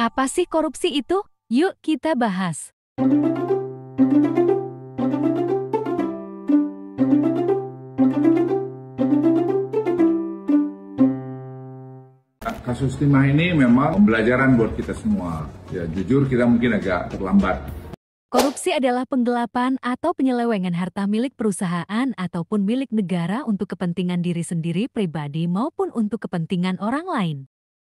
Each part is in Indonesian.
Apa sih korupsi itu? Yuk kita bahas. Kasus timah ini memang pembelajaran buat kita semua. Ya jujur kita mungkin agak terlambat Korupsi adalah penggelapan atau penyelewengan harta milik perusahaan ataupun milik negara untuk kepentingan diri sendiri pribadi maupun untuk kepentingan orang lain.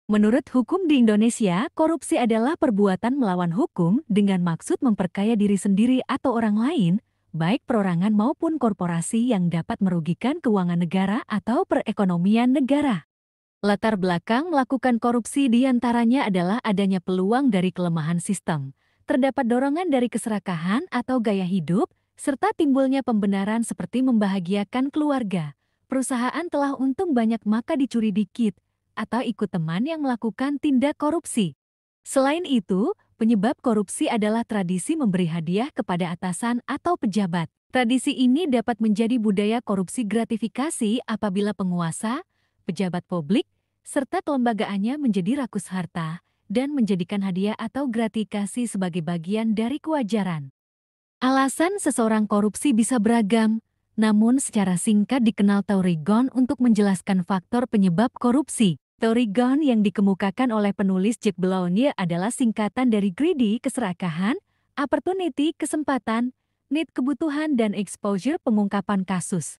Menurut hukum di Indonesia, korupsi adalah perbuatan melawan hukum dengan maksud memperkaya diri sendiri atau orang lain, baik perorangan maupun korporasi yang dapat merugikan keuangan negara atau perekonomian negara. Latar belakang melakukan korupsi diantaranya adalah adanya peluang dari kelemahan sistem, terdapat dorongan dari keserakahan atau gaya hidup, serta timbulnya pembenaran seperti membahagiakan keluarga. Perusahaan telah untung banyak maka dicuri dikit, atau ikut teman yang melakukan tindak korupsi. Selain itu, penyebab korupsi adalah tradisi memberi hadiah kepada atasan atau pejabat. Tradisi ini dapat menjadi budaya korupsi gratifikasi apabila penguasa, pejabat publik, serta kelembagaannya menjadi rakus harta, dan menjadikan hadiah atau gratifikasi sebagai bagian dari kewajaran. Alasan seseorang korupsi bisa beragam, namun secara singkat dikenal Taurigon untuk menjelaskan faktor penyebab korupsi. Taurigon yang dikemukakan oleh penulis Jack Blonnie adalah singkatan dari greedy keserakahan, opportunity kesempatan, need kebutuhan dan exposure pengungkapan kasus.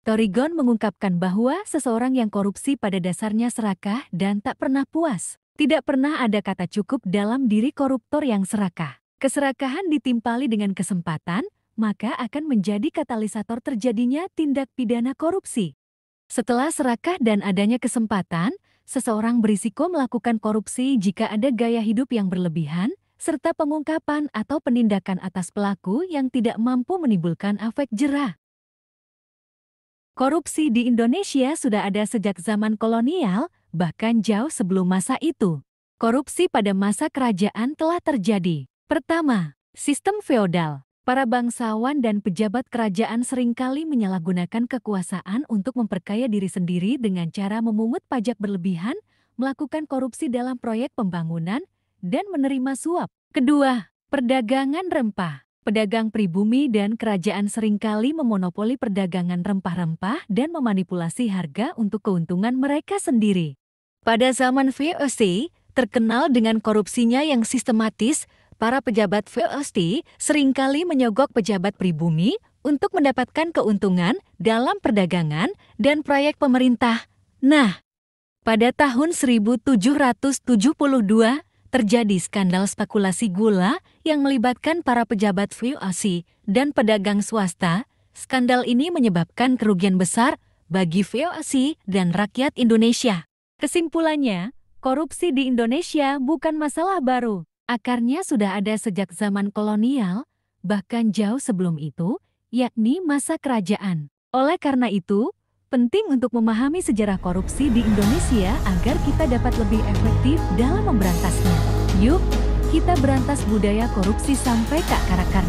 Torigon mengungkapkan bahwa seseorang yang korupsi pada dasarnya serakah dan tak pernah puas. Tidak pernah ada kata cukup dalam diri koruptor yang serakah. Keserakahan ditimpali dengan kesempatan, maka akan menjadi katalisator terjadinya tindak pidana korupsi. Setelah serakah dan adanya kesempatan, seseorang berisiko melakukan korupsi jika ada gaya hidup yang berlebihan, serta pengungkapan atau penindakan atas pelaku yang tidak mampu menimbulkan efek jerah. Korupsi di Indonesia sudah ada sejak zaman kolonial, bahkan jauh sebelum masa itu. Korupsi pada masa kerajaan telah terjadi. Pertama, sistem feodal. Para bangsawan dan pejabat kerajaan seringkali menyalahgunakan kekuasaan untuk memperkaya diri sendiri dengan cara memungut pajak berlebihan, melakukan korupsi dalam proyek pembangunan, dan menerima suap. Kedua, perdagangan rempah pedagang pribumi dan kerajaan seringkali memonopoli perdagangan rempah-rempah dan memanipulasi harga untuk keuntungan mereka sendiri. Pada zaman VOC, terkenal dengan korupsinya yang sistematis, para pejabat VOC seringkali menyogok pejabat pribumi untuk mendapatkan keuntungan dalam perdagangan dan proyek pemerintah. Nah, pada tahun 1772, terjadi skandal spekulasi gula yang melibatkan para pejabat VOC dan pedagang swasta. Skandal ini menyebabkan kerugian besar bagi VOC dan rakyat Indonesia. Kesimpulannya, korupsi di Indonesia bukan masalah baru. Akarnya sudah ada sejak zaman kolonial, bahkan jauh sebelum itu, yakni masa kerajaan. Oleh karena itu, penting untuk memahami sejarah korupsi di Indonesia agar kita dapat lebih efektif dalam memberantasnya. Yuk, kita berantas budaya korupsi sampai ke akar